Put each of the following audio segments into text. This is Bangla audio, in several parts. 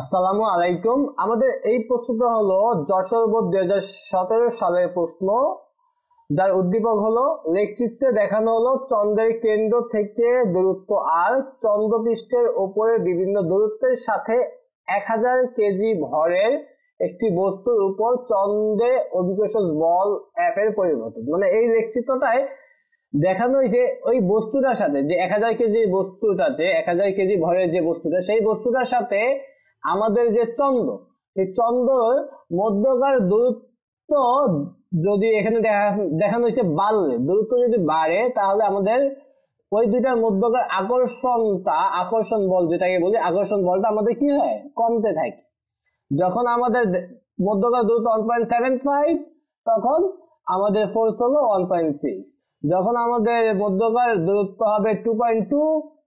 আসসালামু আলাইকুম আমাদের এই প্রশ্নটা হলো যশোর হাজার সতেরো সালের প্রশ্ন যার উদ্দীপক হলো লেখচিত্রে দেখানো হলো চন্দ্রের কেন্দ্র থেকে দূরত্ব আর চন্দ্রপৃষ্ঠের ওপরে বিভিন্ন দূরত্বের সাথে এক হাজার কেজি ভরের একটি বস্তুর উপর চন্দ্রে অভিকর্ষজ বল এফ এর পরিবর্তন মানে এই লেখচিত্রটায় দেখানো হয়েছে ওই বস্তুটার সাথে যে এক হাজার কেজি বস্তুটা যে এক হাজার কেজি ভরের যে বস্তুটা সেই বস্তুটার সাথে আমাদের যে চন্দ্র এই চন্দ্র মধ্যকার দূরত্ব যদি এখানে দেখানো হয়েছে বাড়লে দূরত্ব যদি বাড়ে তাহলে আমাদের ওই দুইটার মধ্যকার আকর্ষণটা আকর্ষণ বল যেটাকে বলি আকর্ষণ বলটা আমাদের কি হয় কমতে থাকে যখন আমাদের মধ্যকার দূরত্ব ওয়ান পয়েন্ট সেভেন ফাইভ তখন আমাদের ফোর্স হলো ওয়ান পয়েন্ট সিক্স যখন আমাদের মধ্যকার দূরত্ব হবে টু পয়েন্ট টু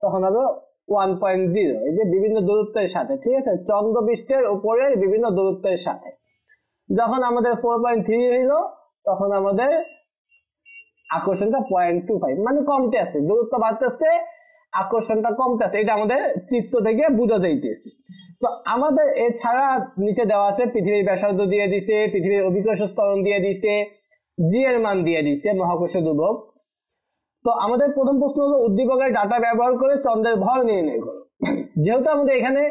তখন হবে ওয়ান পয়েন্ট জিরো এই যে বিভিন্ন দূরত্বের সাথে ঠিক আছে চন্দ্র পৃষ্ঠের উপরের বিভিন্ন দূরত্বের সাথে যখন আমাদের ফোর পয়েন্ট থ্রি হইল তখন আমাদের আকর্ষণটা পয়েন্ট টু ফাইভ মানে কমতে আছে দূরত্ব বাড়তেছে আকর্ষণটা কমতে কমতেছে এটা আমাদের চিত্র থেকে বোঝা যাইতেছে তো আমাদের এছাড়া নিচে দেওয়া আছে পৃথিবীর ব্যাসার্ধ দিয়ে দিছে পৃথিবীর অভিকর্ষ স্তরণ দিয়ে দিছে জি এর মান দিয়ে দিছে মহাকর্ষ দুর্ভোগ তো আমাদের প্রথম প্রশ্ন হলো উদ্দীপকের ডাটা ব্যবহার করে চন্দ্রের ভর নির্ণয় করো যেহেতু আমাদের এখানে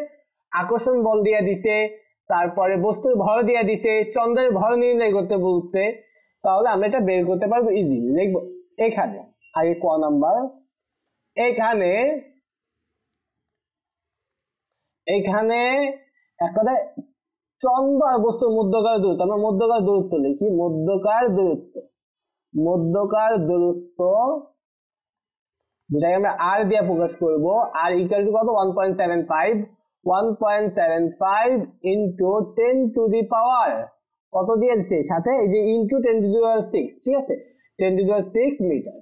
আকর্ষণ বল দিয়ে দিছে তারপরে বস্তুর ভর দিয়ে দিছে চন্দ্রের ভর নির্ণয় করতে বলছে তাহলে আমরা এটা বের করতে পারবো ইজিলি দেখবো এখানে আগে ক নাম্বার এখানে এখানে এক কথায় চন্দ্র আর বস্তুর মধ্যকার দূরত্ব আমরা মধ্যকার দূরত্ব লিখি মধ্যকার দূরত্ব মধ্যকার দূরত্ব যেটাকে আমরা আর দিয়ে প্রকাশ করব আর ইকুয়াল টু কত one point seven five one point seven five into ten to the power কত দিয়েছে সাথে এই যে into ten to the power six ঠিক আছে ten to the power six metre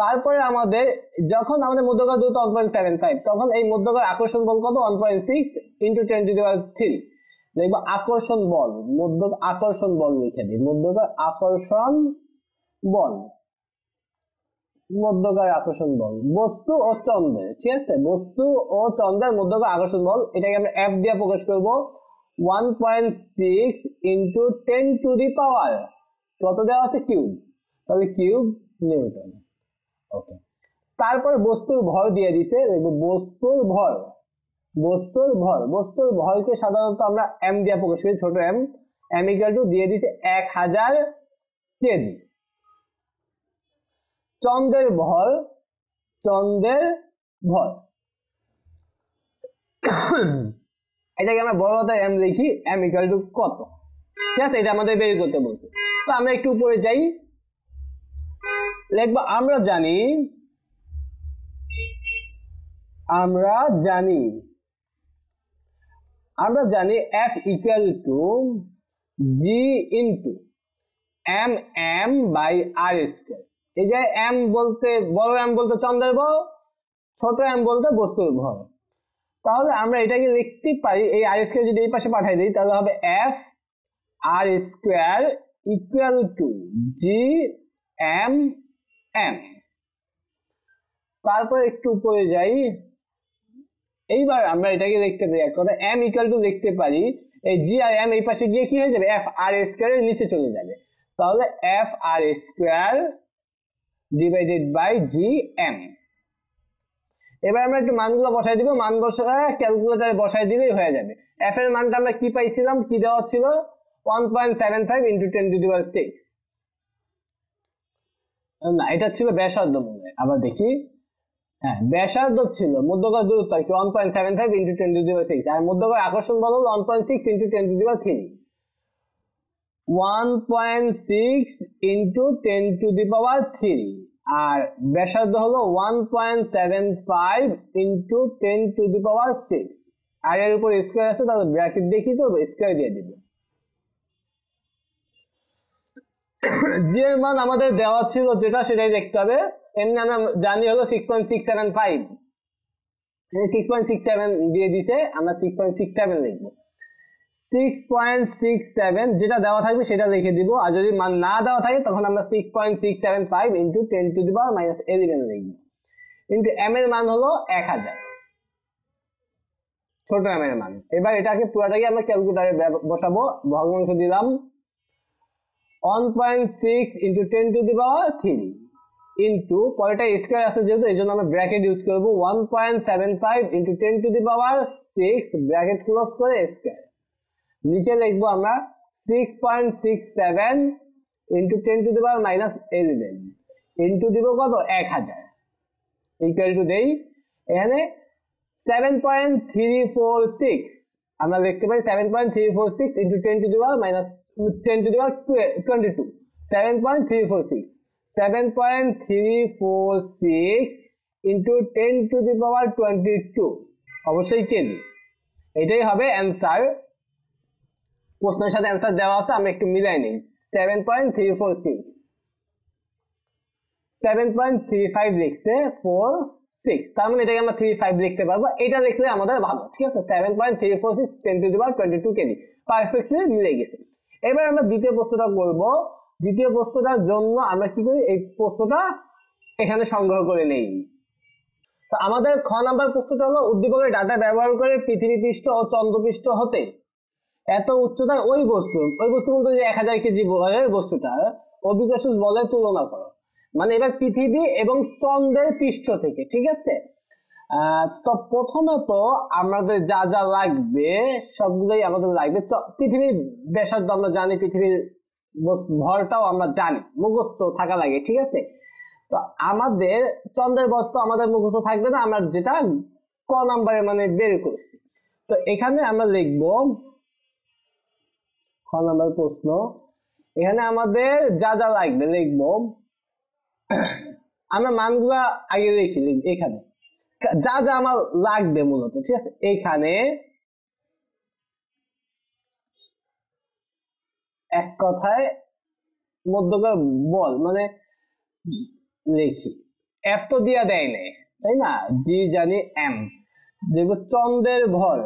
তারপরে আমাদের যখন আমাদের মধ্যকার দূরত্ব ওয়ান পয়েন্ট সেভেন ফাইভ তখন এই মধ্যকার আকর্ষণ বল কত one point six into ten to the power three দেখবো আকর্ষণ বল মধ্যকার আকর্ষণ বল লিখে দিই মধ্যকার আকর্ষণ বল মধ্যকার আকর্ষণ বল বস্তু ও চন্দ্রে ঠিক আছে বস্তু ও চন্দ্রের মধ্যকার আকর্ষণ বল এটাকে আমরা এফ দিয়ে প্রকাশ করব one point six into ten to the power কত দেওয়া আছে কিউব তাহলে কিউব নিউটন ওকে তারপর বস্তুর ভর দিয়ে দিছে বস্তুর ভর বস্তুর ভর বস্তুর ভরকে সাধারণত আমরা এম দিয়ে প্রকাশ করি ছোট এম এম ইকাল টু দিয়ে দিছে এক হাজার কেজি চন্দ্রের ভর চন্দ্রের ভর এটাকে আমরা বড় কথা এম লিখি এম ইকাল টু কত ঠিক আছে এটা আমাদের বের করতে বলছে তো আমরা একটু উপরে যাই লিখবো আমরা জানি আমরা জানি আমরা জানি F equal to G into M M by R square এই যে এম বলতে বড় এম বলতে চন্দ্রের ভর ছোট এম বলতে বস্তুর ভর তাহলে আমরা এটাকে লিখতে পারি এই আর স্কোয়ার যদি এই পাশে পাঠাই দিই তাহলে হবে F R square equal to G M M তারপর একটু উপরে যাই এইবার আমরা এটাকে দেখতে পারি এক কথা এম ইকুয়াল টু দেখতে পারি এই জি আর এম এই পাশে গিয়ে কি হয়ে যাবে এফ আর স্কোয়ারের নিচে চলে যাবে তাহলে F R square divided by G M এবার আমরা একটু মানগুলো বসাই দিব মান বসায় ক্যালকুলেটারে বসাই দিলেই হয়ে যাবে এফ এর মানটা আমরা কি পাইছিলাম কি দেওয়া ছিল one point seven five into ten to the power six না এটা ছিল ব্যাসার্ধ মনে আবার দেখি হ্যাঁ ব্যাসার্ধ ছিল মধ্যকার দূরত্ব কি one point seven five into ten to the power six আর মধ্যকার আকর্ষণ বল হলো one point six into ten to the power three one point six into ten to the power three আর ব্যাসার্ধ হলো one point seven five into ten to the power six R এর উপর স্কোয়ার আছে তাহলে ব্র্যাকেট দেখি তো স্কোয়ার দিয়ে দিবে যে মান আমাদের দেওয়া ছিল যেটা সেটাই দেখতে হবে এমনি আমরা জানি হলো six point six seven five six point six seven দিয়ে দিছে আমরা সিক্স পয়েন্ট সিক্স সেভেন লিখবো সিক্স পয়েন্ট সিক্স সেভেন যেটা দেওয়া থাকবে সেটা লিখে দিব আর যদি মান না দেওয়া থাকে তখন আমরা six point six seven five into ten to the power minus eleven লিখব কিন্তু এম এর মান হলো এক হাজার ছোট এম এর মান এবার এটাকে পুরোটাকে আমরা ক্যালকুলেটারে বসাবো ভগ্নাংশ দিলাম one point six into ten to the power three into পরেটা স্কোয়ার আছে যেহেতু এই জন্য আমরা ব্র্যাকেট ইউজ করবো one point seven five into ten to the power six bracket close করে স্কোয়ার নিচে লিখবো আমরা six point six seven into ten to power minus eleven into দিব কত এক হাজার ইকুয়াল টু দেই এখানে seven point three four six আমরা দেখতে পাই seven point three four six into ten to the power minus ten to the power twenty two seven point three four six seven point three four six into ten to the power twenty two অবশ্যই কেজি এটাই হবে অ্যান্সার প্রশ্নের সাথে অ্যান্সার দেওয়া আছে আমি একটু মিলাই নিই seven point three four six seven point three five লিখছে ফোর সিক্স তার মানে এটাকে আমরা থ্রি ফাইভ লিখতে পারবো এটা লিখলে আমাদের ভালো ঠিক আছে seven point three four six ten to the power twenty two KG perfectly মিলে গেছে এবার আমরা দ্বিতীয় প্রশ্নটা করব দ্বিতীয় প্রশ্নটার জন্য আমরা কি করি এই প্রশ্নটা এখানে সংগ্রহ করে নেই তো আমাদের খ নাম্বার প্রশ্নটা হলো উদ্দীপকের ডাটা ব্যবহার করে পৃথিবী পৃষ্ঠ ও চন্দ্রপৃষ্ঠ হতে এত উচ্চতায় ওই বস্তু ওই বস্তু বলতে যে এক হাজার কেজি ওই বস্তুটা হ্যাঁ? অভিজ্ঞ বলের তুলনা করো মানে এবার পৃথিবী এবং চন্দ্রের পৃষ্ঠ থেকে ঠিক আছে তো প্রথমে তো আমাদের যা যা লাগবে সবগুলোই আমাদের লাগবে পৃথিবীর ব্যাসার্ধ আমরা জানি পৃথিবীর ভরটাও আমরা জানি মুখস্থ থাকা লাগে ঠিক আছে তো আমাদের চন্দ্রের বর তো আমাদের মুখস্থ থাকবে না আমরা যেটা ক নাম্বারে মানে বের করছি তো এখানে আমরা লিখবো খ প্রশ্ন এখানে আমাদের যা যা লাগবে আমরা মানগুলা আগে লিখি এখানে যা যা আমার লাগবে মূলত ঠিক আছে এখানে এক কথায় মধ্যকার বল মানে লিখি এফ তো দিয়া দেয় নাই তাই না জি জানি এম যেগুলো চন্দ্রের ভর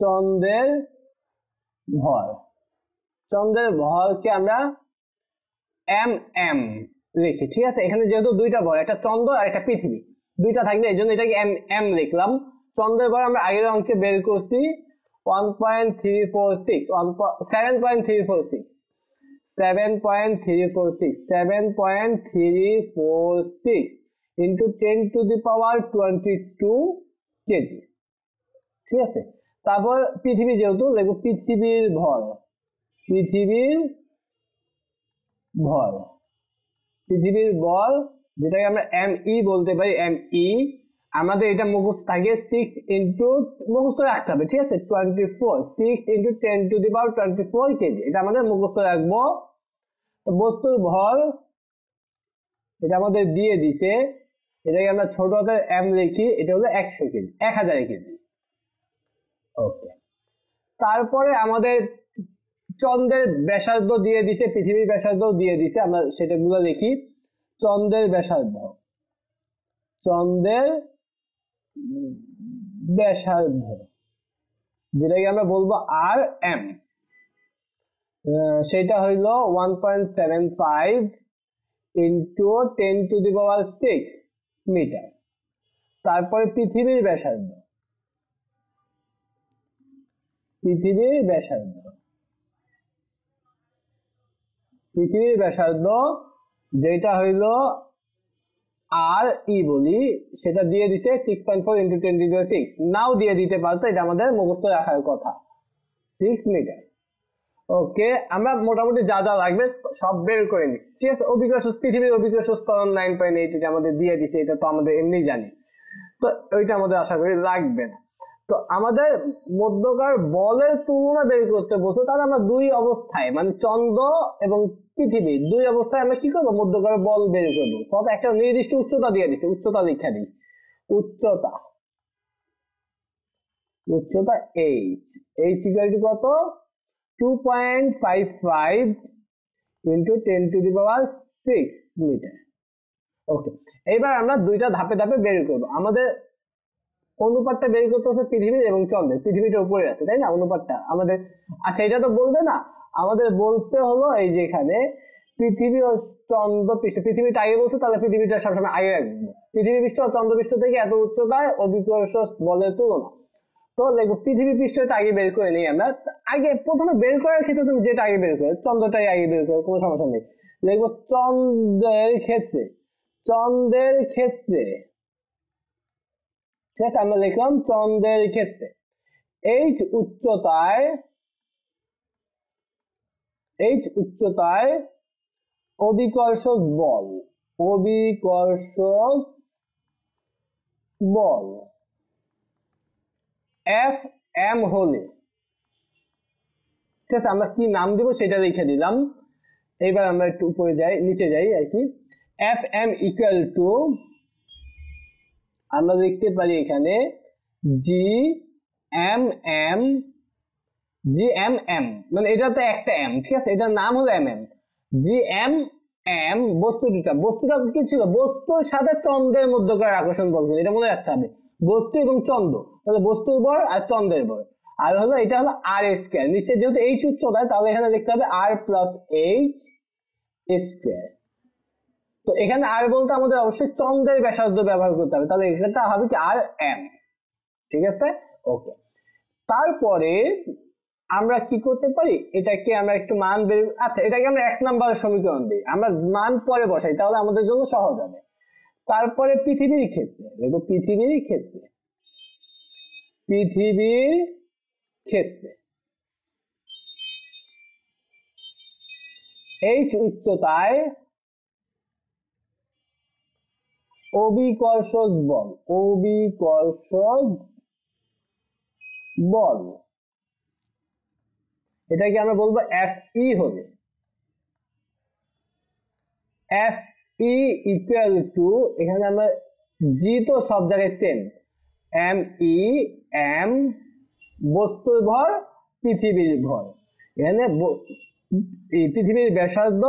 চন্দ্রের ভর চন্দ্রের ভরকে আমরা এম এম লিখি ঠিক আছে এখানে যেহেতু দুইটা ভর একটা চন্দ্র আর একটা পৃথিবী দুইটা থাকবে এই জন্য এটাকে এম এম লিখলাম চন্দ্রের ভর আমরা আগের অঙ্কে বের করছি one point three four six one seven point three four six seven point three four six seven point three four six into ten to the power twenty two KG ঠিক আছে তারপর পৃথিবী যেহেতু দেখবো পৃথিবীর ভর পৃথিবীর ভর পৃথিবীর বল যেটাকে আমরা এম ই e বলতে পারি এম ই e, আমাদের এটা মুখস্থ থাকে সিক্স ইন্টু মুখস্থ রাখতে হবে ঠিক আছে twenty four six into ten to the power twenty four KG এটা আমাদের মুখস্থ রাখবো বস্তুর ভর এটা আমাদের দিয়ে দিছে এটাকে আমরা ছোট হাতের এম লিখি এটা হলো একশো কেজি এক হাজার কেজি ওকে তারপরে আমাদের চন্দ্রের ব্যাসার্ধ দিয়ে দিছে পৃথিবীর ব্যাসার্ধ দিয়ে দিছে আমরা সেটাগুলো দেখি চন্দ্রের ব্যাসার্ধ চন্দ্রের ব্যাসার্ধ যেটাকে আমরা বলবো আর এম সেটা হইল one point seven five into ten to the power six metre তারপরে পৃথিবীর ব্যাসার্ধ পৃথিবীর ব্যাসার্ধ পৃথিবীর ব্যাসার্ধ যেটা হইল আর ই বলি সেটা দিয়ে দিছে six point four into ten degree six নাও দিয়ে দিতে পারতো এটা আমাদের মুখস্থ রাখার কথা সিক্স মিটার ওকে আমরা মোটামুটি যা যা লাগবে সব বের করে নিচ্ছি ঠিক আছে অভিজ্ঞ পৃথিবীর অভিজ্ঞ স্তর নাইন পয়েন্ট এইট এটা আমাদের দিয়ে দিছে এটা তো আমাদের এমনি জানি তো ওইটা আমাদের আশা করি লাগবে না তো আমাদের মধ্যকার বলের তুলনা বের করতে বলছে তাহলে আমরা দুই অবস্থায় মানে চন্দ্র এবং পৃথিবী দুই অবস্থায় আমরা কি করবো মধ্যকার বল বের করবো কত একটা নির্দিষ্ট উচ্চতা দিয়ে দিচ্ছে উচ্চতা লিখা দিই উচ্চতা উচ্চতা এইচ এইচ ইকুয়ালিটি কত two point five five into ten to the power six metre okay এইবার আমরা দুইটা ধাপে ধাপে বের করবো আমাদের অনুপাতটা বের করতে হচ্ছে পৃথিবী এবং চন্দ্রের পৃথিবীটা উপরে আছে তাই না অনুপাতটা আমাদের আচ্ছা এটা তো বলবে না আমাদের বলছে হলো এই যে এখানে পৃথিবী ও চন্দ্র পৃষ্ঠ পৃথিবীটা আগে বলছে তাহলে পৃথিবীটা সবসময় আগে রাখবে পৃথিবী পৃষ্ঠ ও চন্দ্র পৃষ্ঠ থেকে এত উচ্চতায় অভিকর্ষ বলে তুলনা তো দেখবো পৃথিবী পৃষ্ঠটা আগে বের করে নিই আমরা আগে প্রথমে বের করার ক্ষেত্রে তুমি যেটা আগে বের করো চন্দ্রটাই আগে বের করো কোনো সমস্যা নেই দেখবো চন্দ্রের ক্ষেত্রে চন্দ্রের ক্ষেত্রে ঠিক আছে আমরা দেখলাম চন্দ্রের ক্ষেত্রে এই উচ্চতায় এইচ উচ্চতায় অভিকর্ষক বল অভিকর্ষক বল এফ এম হলে ঠিক আছে আমরা কি নাম দেব সেটা লিখে দিলাম এবার আমরা একটু উপরে যাই নিচে যাই আর কি এফ এম ইকুয়াল টু আমরা দেখতে পারি এখানে G M M G M M মানে এটা তো একটা এম ঠিক আছে এটার নাম হলো M M G M M বস্তু দুটা বস্তুটা কি ছিল বস্তুর সাথে চন্দ্রের মধ্যকার আকর্ষণ বল এটা মনে রাখতে হবে বস্তু এবং চন্দ্র তাহলে বস্তুর বর আর চন্দ্রের বর আর হলো এটা হলো আর স্কোয়ার নিচে যেহেতু এইচ উচ্চতায় তাহলে এখানে দেখতে হবে আর প্লাস এইচ স্কোয়ার তো এখানে আর বলতে আমাদের অবশ্যই চন্দ্রের ব্যাসার্ধ ব্যবহার করতে হবে তাহলে এখানটা হবে কি আর এম ঠিক আছে ওকে তারপরে আমরা কি করতে পারি এটাকে আমরা একটু মান বের আচ্ছা এটাকে আমরা এক নাম্বার সমীকরণ দিই আমরা মান পরে বসাই তাহলে আমাদের জন্য সহজ হবে তারপরে পৃথিবীর ক্ষেত্রে দেখো পৃথিবীর ক্ষেত্রে পৃথিবীর ক্ষেত্রে এই উচ্চতায় অবিকর্ষজ বল অবিকর্ষজ বল এটা কি আমরা বলবো এফ ই হবে এফ ই ইকুয়াল টু এখানে আমরা জি তো সব জায়গায় সেম এম ই এম বস্তুর ভর পৃথিবীর ভর এখানে পৃথিবীর ব্যাসার্ধ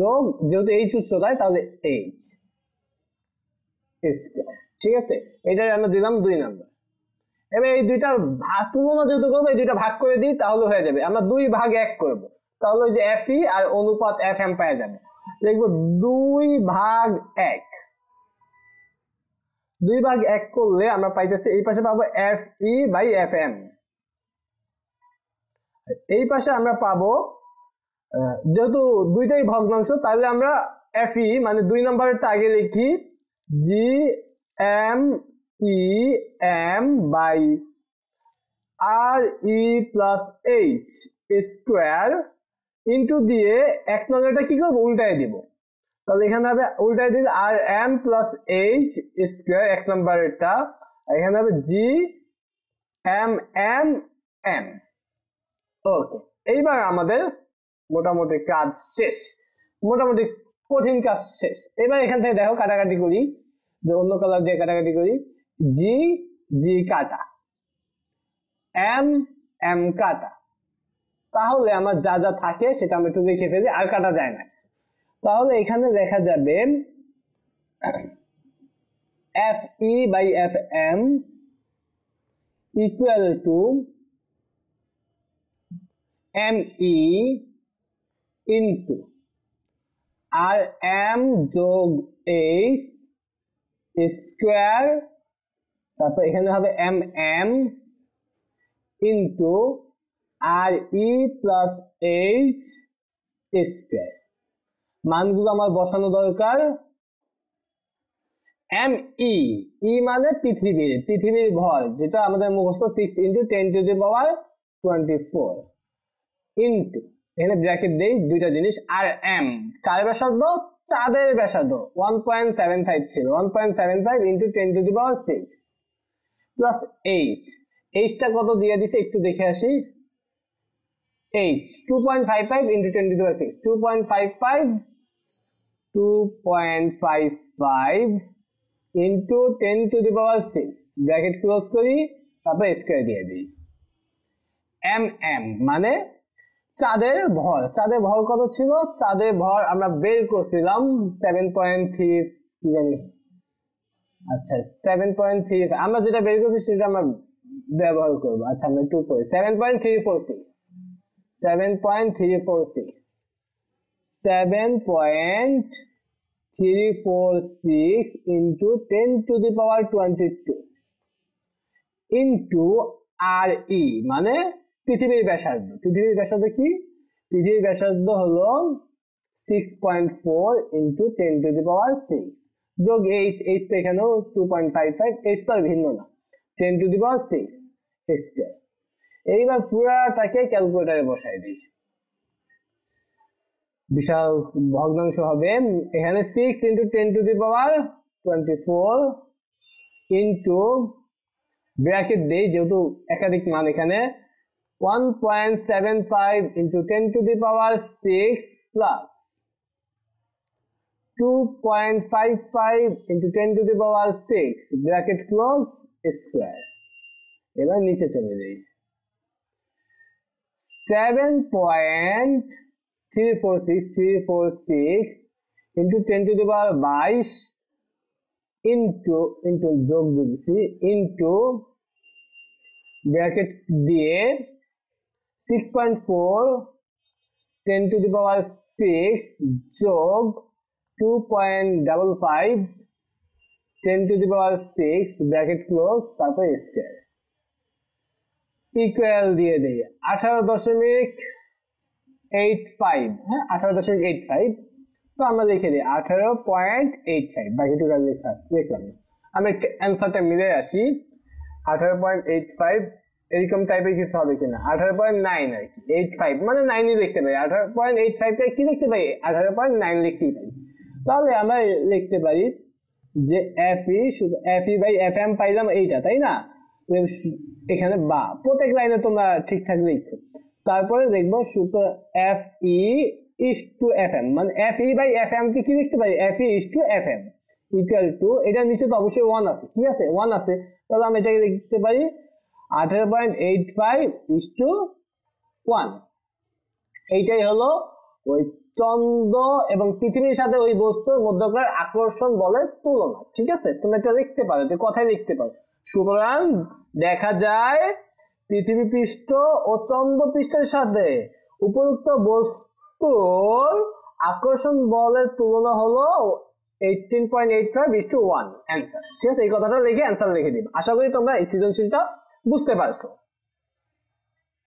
যোগ যেহেতু এইচ উচ্চতায় তাহলে এইচ ঠিক আছে এটা আমরা দিলাম দুই নাম্বার এবার এই দুইটার ভাগ তুলনা যদি করবো এই দুইটা ভাগ করে দিই তাহলে হয়ে যাবে আমরা দুই ভাগ এক করব তাহলে যে এফ ই e আর অনুপাত এফ এম পাওয়া যাবে দেখবো দুই ভাগ এক দুই ভাগ এক করলে আমরা পাইতেছি এই পাশে পাবো F E e by F M এই পাশে আমরা পাবো যেহেতু দুইটাই ভগ্নাংশ তাহলে আমরা এফ ই e মানে দুই নম্বরের আগে লিখি G M E M by R E plus H square into দিয়ে এক নম্বরটা কি করবো উল্টায় দিব তাহলে এখানে হবে উল্টায় দিলে R M plus H square এক নম্বরটা এখানে হবে G M M M okay এইবার আমাদের মোটামুটি কাজ শেষ মোটামুটি কঠিন কাজ শেষ এবার এখান থেকে দেখো কাটাকাটি করি যে অন্য কালার দিয়ে কাটাকাটি করি জি জি কাটা এম এম কাটা তাহলে আমার যা যা থাকে সেটা আমি একটু দেখে ফেলি আর কাটা যায় না তাহলে এখানে দেখা যাবে F E e by F M equal to M E into R M যোগ এইচ স্কোয়ার তারপর এখানে হবে M M into R E plus H square মানগুলো আমার বসানো দরকার এম ই ই মানে পৃথিবীর পৃথিবীর ভর যেটা আমাদের মুখস্থ six into ten to the power twenty four into এখানে ব্র্যাকেট দেই দুইটা জিনিস আর এম কার ব্যাসার্ধ চাঁদের ব্যাসার্ধ ওয়ান পয়েন্ট সেভেন ফাইভ ছিল one point seven five into ten to the power six plus H এইচটা কত দিয়ে দিছে একটু দেখে আসি H two point five five into twenty two six two point five five two point five five into ten to the power six bracket close করি তারপর স্কোয়ার দিয়ে দিই এম এম মানে চাঁদের ভর চাঁদের ভর কত ছিল চাঁদের ভর আমরা বের করছিলাম সেভেন পয়েন্ট থ্রি কি জানি আচ্ছা সেভেন পয়েন্ট থ্রি আমরা যেটা বের করছি সেটা আমরা ব্যবহার করবো আচ্ছা আমরা টু করি seven point three four six seven point three four six seven point three four six into ten to the power twenty two into R E মানে পৃথিবীর ব্যাসার্ধ পৃথিবীর ব্যাসার্ধ কি পৃথিবীর ব্যাসার্ধ হলো six point four into ten to the power six যোগ এইচ এইচ তো এখানেও two point five five H তো ভিন্ন না ten to the power six square এইবার পুরাটাকে ক্যালকুলেটারে বসাই দিই বিশাল ভগ্নাংশ হবে এখানে six into ten to the power twenty four into bracket দেই যেহেতু একাধিক মান এখানে one point seven five into ten to the power six plus 2.55 into 10 to the power 6 bracket close square এবার নিচে চলে যাই 7.346346 into 10 to the power 22 into into যোগ দিচ্ছি into bracket দিয়ে 6.4 10 to the power 6 যোগ 0.5 2.55 10 to the power 6 bracket close তারপর স্কয়ার ইকুয়াল দিয়ে দেই 18 দশমিক 85 হ্যাঁ 18 দশমিক 85 তো আমরা লিখে দিই 18.85 বাকিটুকু আর লেখা লিখলাম আমরা অ্যানসারটা মিলে আসি 18.85 এরকম টাইপের কিছু হবে কিনা 18.9 আর কি 85 মানে 9ই লিখতে পারি 18.85 কি লিখতে পারি 18.9 লিখতেই পারি তাহলে আমরা লিখতে পারি যে এফ ই e, শুধু F E e by F M পাইলাম এইটা তাই না এখানে বা প্রত্যেক লাইনে তোমরা ঠিকঠাক লিখো তারপরে দেখবো শুধু F E is to F M মানে F E e by F M কে কি লিখতে পারি F E is to F M equal to এটার নিচে তো অবশ্যই ওয়ান আছে কি আছে ওয়ান আছে তাহলে আমি এটাকে লিখতে পারি আঠারো point eight five is to one এইটাই হলো ওই চন্দ্র এবং পৃথিবীর সাথে ওই বস্তুর মধ্যকার আকর্ষণ বলে তুলনা ঠিক আছে তুমি এটা লিখতে পারো যে কথায় লিখতে পারো সুতরাং দেখা যায় পৃথিবী পৃষ্ঠ ও চন্দ্র পৃষ্ঠের সাথে উপরুক্ত বস্তুর আকর্ষণ বলের তুলনা হলো eighteen point eight five is to one answer ঠিক আছে এই কথাটা লিখে অ্যান্সার লিখে দিব আশা করি তোমরা এই সৃজনশীলটা বুঝতে পারছো